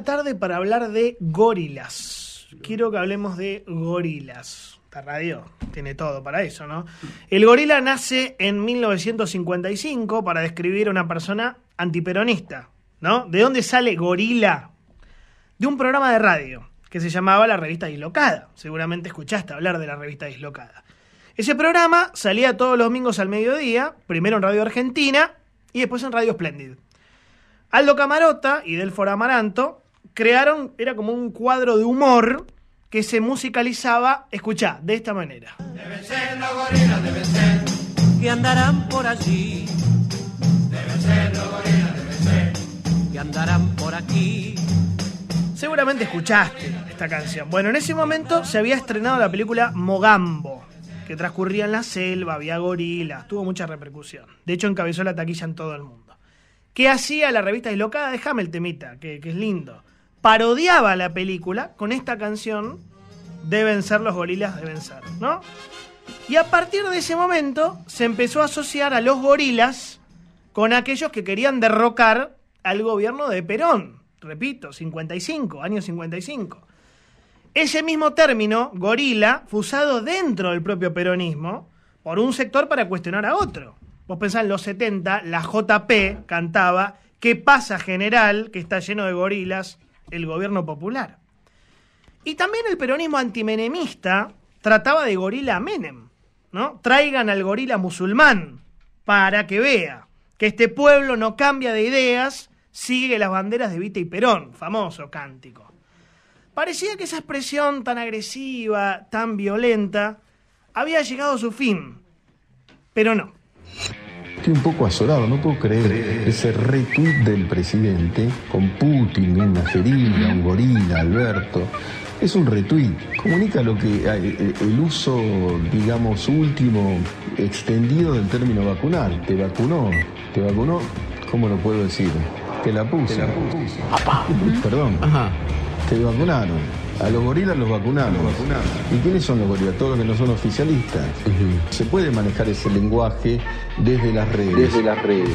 tarde para hablar de gorilas. Quiero que hablemos de gorilas. Esta radio tiene todo para eso, ¿no? El gorila nace en 1955 para describir a una persona antiperonista, ¿no? ¿De dónde sale gorila? De un programa de radio que se llamaba La Revista Dislocada. Seguramente escuchaste hablar de la Revista Dislocada. Ese programa salía todos los domingos al mediodía, primero en Radio Argentina y después en Radio Splendid. Aldo Camarota y Delfor Amaranto crearon, era como un cuadro de humor que se musicalizaba, escuchá, de esta manera. Deben ser los gorilas, ser, que andarán por allí. Deben ser los gorilas, ser, que andarán por aquí. Seguramente escuchaste esta canción. Bueno, en ese momento se había estrenado la película Mogambo, que transcurría en la selva, había gorilas, tuvo mucha repercusión. De hecho, encabezó la taquilla en todo el mundo. ¿Qué hacía la revista Dislocada? Déjame el temita, que, que es lindo parodiaba la película con esta canción, Deben ser los gorilas, deben ser, ¿no? Y a partir de ese momento se empezó a asociar a los gorilas con aquellos que querían derrocar al gobierno de Perón, repito, 55, año 55. Ese mismo término, gorila, fue usado dentro del propio peronismo por un sector para cuestionar a otro. Vos pensás en los 70, la JP cantaba, ¿qué pasa general? que está lleno de gorilas, el gobierno popular. Y también el peronismo antimenemista trataba de gorila a Menem, ¿no? Traigan al gorila musulmán para que vea que este pueblo no cambia de ideas, sigue las banderas de Vita y Perón, famoso cántico. Parecía que esa expresión tan agresiva, tan violenta, había llegado a su fin, pero no. Estoy un poco azorado, no puedo creer ese retweet del presidente con Putin, una Ferina, un gorila, Alberto. Es un retweet, comunica lo que eh, eh, el uso, digamos, último, extendido del término vacunar. Te vacunó, te vacunó, ¿cómo lo puedo decir? Te la puse. Te la Perdón. Te vacunaron. A los gorilas los vacunamos. ¿Y quiénes son los gorilas? Todos los que no son oficialistas. Se puede manejar ese lenguaje desde las redes. Desde las redes.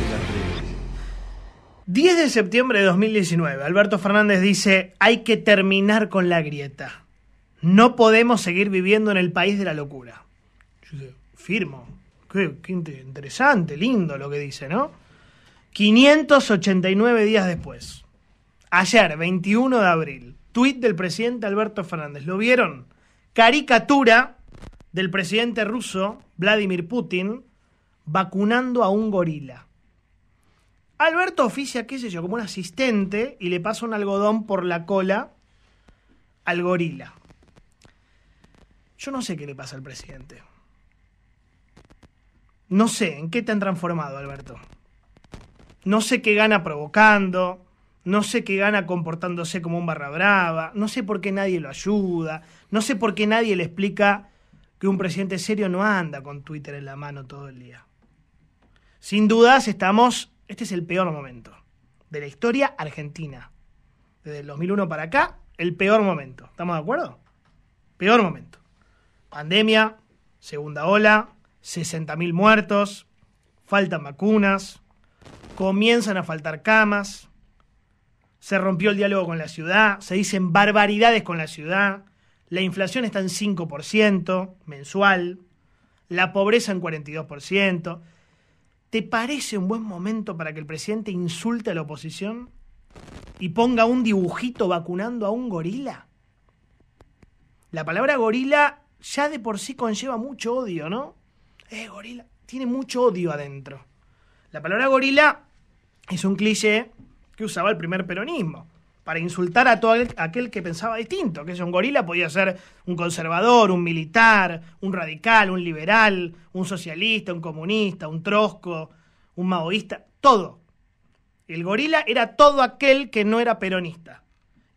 10 de septiembre de 2019, Alberto Fernández dice, hay que terminar con la grieta. No podemos seguir viviendo en el país de la locura. firmo. qué interesante, lindo lo que dice, ¿no? 589 días después. Ayer, 21 de abril Tweet del presidente Alberto Fernández. ¿Lo vieron? Caricatura del presidente ruso Vladimir Putin vacunando a un gorila. Alberto oficia, qué sé yo, como un asistente y le pasa un algodón por la cola al gorila. Yo no sé qué le pasa al presidente. No sé en qué te han transformado, Alberto. No sé qué gana provocando no sé qué gana comportándose como un barra brava, no sé por qué nadie lo ayuda, no sé por qué nadie le explica que un presidente serio no anda con Twitter en la mano todo el día. Sin dudas estamos, este es el peor momento de la historia argentina. Desde el 2001 para acá, el peor momento. ¿Estamos de acuerdo? Peor momento. Pandemia, segunda ola, 60.000 muertos, faltan vacunas, comienzan a faltar camas, se rompió el diálogo con la ciudad, se dicen barbaridades con la ciudad, la inflación está en 5% mensual, la pobreza en 42%. ¿Te parece un buen momento para que el presidente insulte a la oposición y ponga un dibujito vacunando a un gorila? La palabra gorila ya de por sí conlleva mucho odio, ¿no? Eh, gorila, tiene mucho odio adentro. La palabra gorila es un cliché que usaba el primer peronismo para insultar a todo aquel que pensaba distinto, que es un gorila podía ser un conservador, un militar, un radical, un liberal, un socialista, un comunista, un trosco, un maoísta, todo. El gorila era todo aquel que no era peronista.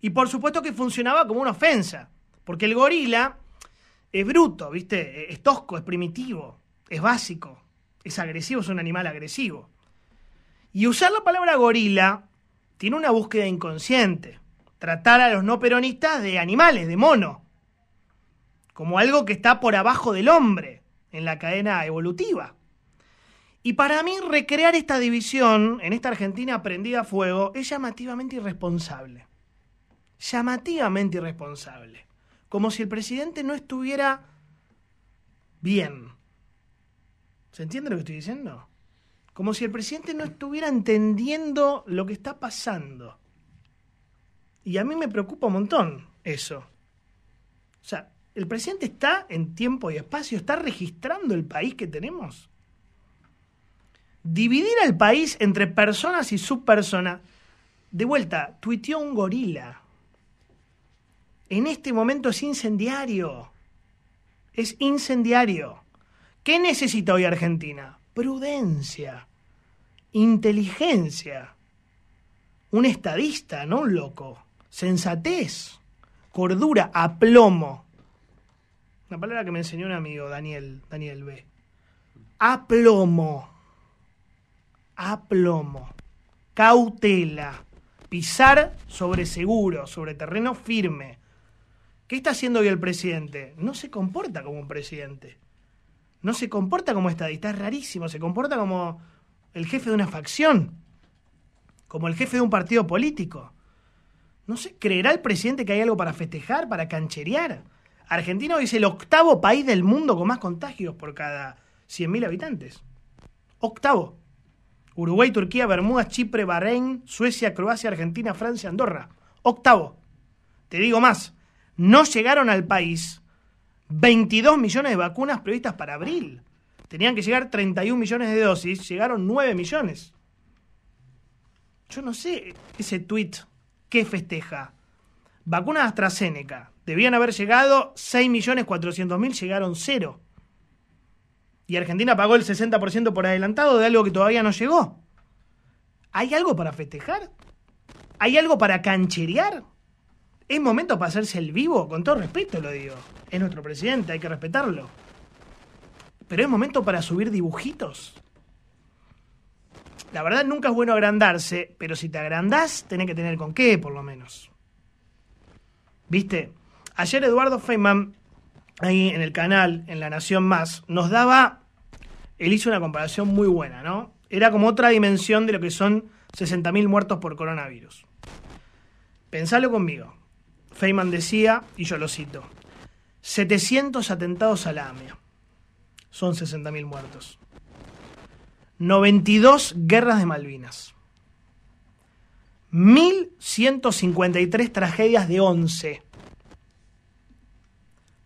Y por supuesto que funcionaba como una ofensa, porque el gorila es bruto, ¿viste? E-, es tosco, es primitivo, es básico, es agresivo, es un animal agresivo. Y usar la palabra gorila tiene una búsqueda inconsciente. Tratar a los no peronistas de animales, de mono, como algo que está por abajo del hombre en la cadena evolutiva. Y para mí recrear esta división en esta Argentina prendida a fuego es llamativamente irresponsable. Llamativamente irresponsable. Como si el presidente no estuviera bien. ¿Se entiende lo que estoy diciendo? como si el presidente no estuviera entendiendo lo que está pasando. Y a mí me preocupa un montón eso. O sea, ¿el presidente está en tiempo y espacio? ¿Está registrando el país que tenemos? Dividir al país entre personas y subpersonas. De vuelta, tuiteó un gorila. En este momento es incendiario. Es incendiario. ¿Qué necesita hoy Argentina? Prudencia inteligencia, un estadista, no un loco, sensatez, cordura, aplomo. Una palabra que me enseñó un amigo, Daniel, Daniel B. Aplomo. Aplomo. Cautela. Pisar sobre seguro, sobre terreno firme. ¿Qué está haciendo hoy el presidente? No se comporta como un presidente. No se comporta como estadista. Es rarísimo. Se comporta como el jefe de una facción, como el jefe de un partido político. No se ¿creerá el presidente que hay algo para festejar, para cancherear? Argentina hoy es el octavo país del mundo con más contagios por cada 100.000 habitantes. Octavo. Uruguay, Turquía, Bermuda, Chipre, Bahrein, Suecia, Croacia, Argentina, Francia, Andorra. Octavo. Te digo más, no llegaron al país 22 millones de vacunas previstas para abril. Tenían que llegar 31 millones de dosis, llegaron 9 millones. Yo no sé ese tweet que festeja. Vacuna de AstraZeneca. Debían haber llegado 6.400.000, llegaron cero. Y Argentina pagó el 60% por adelantado de algo que todavía no llegó. ¿Hay algo para festejar? ¿Hay algo para cancherear? Es momento para hacerse el vivo, con todo respeto lo digo. Es nuestro presidente, hay que respetarlo pero es momento para subir dibujitos. La verdad nunca es bueno agrandarse, pero si te agrandás, tenés que tener con qué, por lo menos. ¿Viste? Ayer Eduardo Feynman, ahí en el canal, en La Nación Más, nos daba, él hizo una comparación muy buena, ¿no? Era como otra dimensión de lo que son 60.000 muertos por coronavirus. Pensalo conmigo. Feynman decía, y yo lo cito, 700 atentados a la AMIA son 60.000 muertos. 92 guerras de Malvinas. 1.153 tragedias de 11.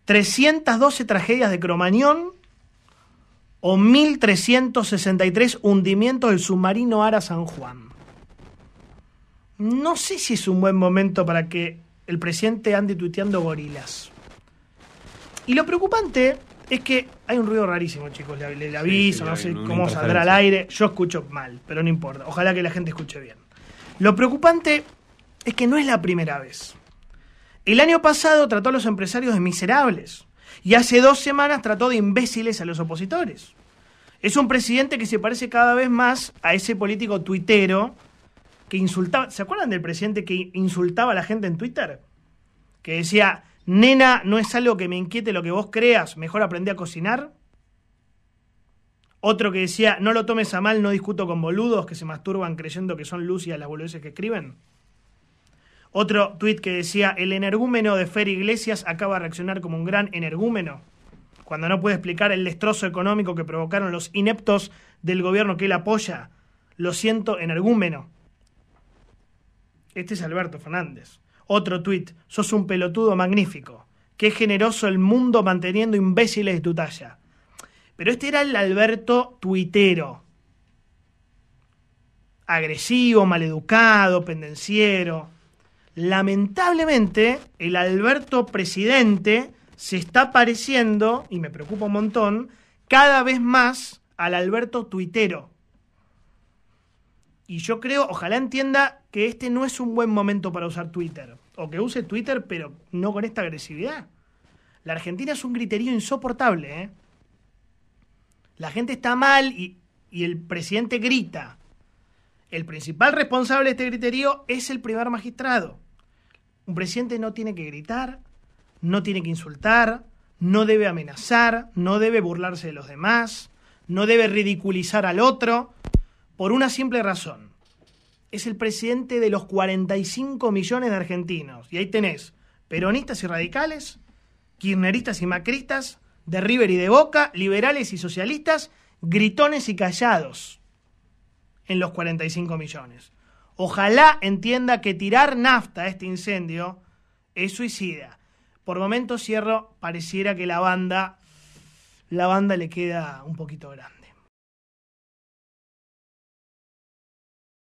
312 tragedias de Cromañón o 1.363 hundimientos del submarino Ara San Juan. No sé si es un buen momento para que el presidente ande tuiteando gorilas. Y lo preocupante es que hay un ruido rarísimo, chicos. Le, aviso, no sé cómo saldrá al aire. Yo escucho mal, pero no importa. Ojalá que la gente escuche bien. Lo preocupante es que no es la primera vez. El año pasado trató a los empresarios de miserables y hace dos semanas trató de imbéciles a los opositores. Es un presidente que se parece cada vez más a ese político tuitero que insultaba. ¿Se acuerdan del presidente que insultaba a la gente en Twitter? Que decía, Nena, no es algo que me inquiete lo que vos creas, mejor aprendí a cocinar. Otro que decía, no lo tomes a mal, no discuto con boludos que se masturban creyendo que son y las boludeces que escriben. Otro tuit que decía, el energúmeno de Fer Iglesias acaba de reaccionar como un gran energúmeno, cuando no puede explicar el destrozo económico que provocaron los ineptos del gobierno que él apoya. Lo siento, energúmeno. Este es Alberto Fernández. Otro tuit, sos un pelotudo magnífico. Qué generoso el mundo manteniendo imbéciles de tu talla. Pero este era el Alberto tuitero. Agresivo, maleducado, pendenciero. Lamentablemente, el Alberto presidente se está pareciendo, y me preocupa un montón, cada vez más al Alberto tuitero. Y yo creo, ojalá entienda que este no es un buen momento para usar Twitter. O que use Twitter, pero no con esta agresividad. La Argentina es un criterio insoportable. ¿eh? La gente está mal y, y el presidente grita. El principal responsable de este criterio es el primer magistrado. Un presidente no tiene que gritar, no tiene que insultar, no debe amenazar, no debe burlarse de los demás, no debe ridiculizar al otro, por una simple razón. Es el presidente de los 45 millones de argentinos. Y ahí tenés peronistas y radicales, kirneristas y macristas, de River y de Boca, liberales y socialistas, gritones y callados en los 45 millones. Ojalá entienda que tirar nafta a este incendio es suicida. Por momentos cierro, pareciera que la banda, la banda le queda un poquito grande.